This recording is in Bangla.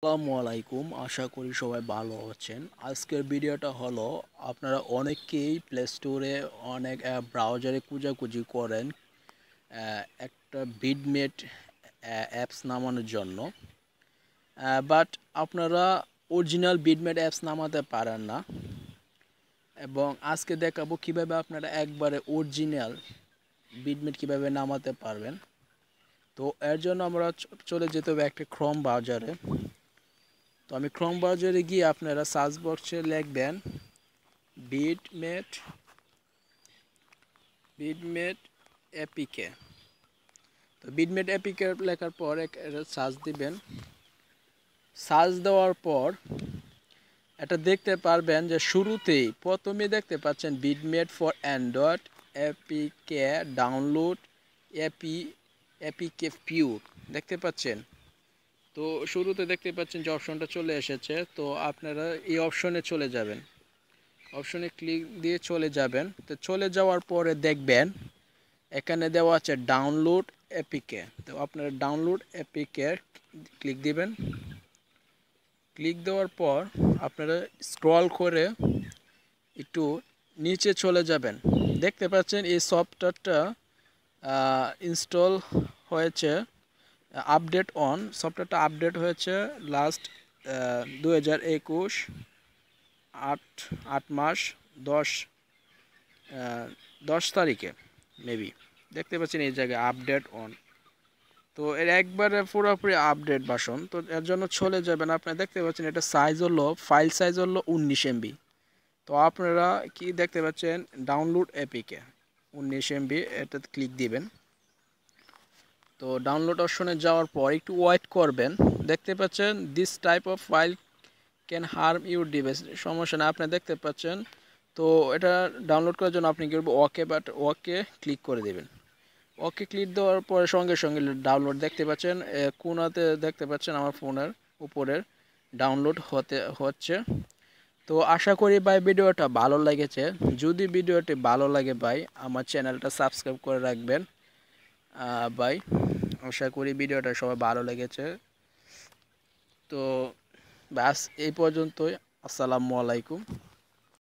আসসালামু আলাইকুম আশা করি সবাই ভালো আছেন আজকের ভিডিওটা হলো আপনারা অনেকেই প্লে স্টোরে অনেক ব্রাউজারে কুজাকুজি করেন একটা বিডমেট অ্যাপস নামানোর জন্য বাট আপনারা অরিজিনাল বিডমেট অ্যাপস নামাতে পারেন না এবং আজকে দেখাবো কিভাবে আপনারা একবারে অরিজিনাল বিডমেট কিভাবে নামাতে পারবেন তো এর জন্য আমরা চলে যেতে হবে একটা ক্রম বাজারে তো আমি ক্রম ব্রাউজারে গিয়ে আপনারা সার্চ বক্সে লিখবেন বিট মেট এপিকে তো মেট এপিকে লেখার পর এক সার্চ দিবেন সার্চ দেওয়ার পর এটা দেখতে পারবেন যে শুরুতেই প্রথমে দেখতে পাচ্ছেন mate for Android APK download AP APK পিউ দেখতে পাচ্ছেন তো শুরুতে দেখতে পাচ্ছেন যে অপশনটা চলে এসেছে তো আপনারা এই অপশনে চলে যাবেন অপশনে ক্লিক দিয়ে চলে যাবেন তো চলে যাওয়ার পরে দেখবেন এখানে দেওয়া আছে ডাউনলোড অ্যাপিকে তো আপনারা ডাউনলোড অ্যাপিকে ক্লিক দিবেন ক্লিক দেওয়ার পর আপনারা স্ক্রল করে একটু নিচে চলে যাবেন দেখতে পাচ্ছেন এই সফটওয়্যারটা ইনস্টল হয়েছে আপডেট অন সফটওয়্যারটা আপডেট হয়েছে লাস্ট দু হাজার একুশ আট আট মাস দশ দশ তারিখে মেবি দেখতে পাচ্ছেন এই জায়গায় আপডেট অন তো এর একবারে পুরোপুরি আপডেট বাসন তো এর জন্য চলে যাবেন আপনারা দেখতে পাচ্ছেন এটা সাইজ হলো ফাইল সাইজ হলো উনিশ এমবি তো আপনারা কি দেখতে পাচ্ছেন ডাউনলোড অ্যাপিকে উনিশ এমবি এটা ক্লিক দিবেন তো ডাউনলোড অপশনে যাওয়ার পর একটু ওয়েট করবেন দেখতে পাচ্ছেন this type of file can harm your device সমস্যা না আপনি দেখতে পাচ্ছেন তো এটা ডাউনলোড করার জন্য আপনি কী করবেন ওকে বাট ওকে ক্লিক করে দেবেন ওকে ক্লিক দেওয়ার পরে সঙ্গে সঙ্গে ডাউনলোড দেখতে পাচ্ছেন কোনাতে দেখতে পাচ্ছেন আমার ফোনের উপরের ডাউনলোড হতে হচ্ছে তো আশা করি ভাই ভিডিওটা ভালো লেগেছে যদি ভিডিওটি ভালো লাগে ভাই আমার চ্যানেলটা সাবস্ক্রাইব করে রাখবেন বাই আশা করি ভিডিওটা সবাই ভালো লেগেছে তো ব্যাস এই পর্যন্তই আসসালামু আলাইকুম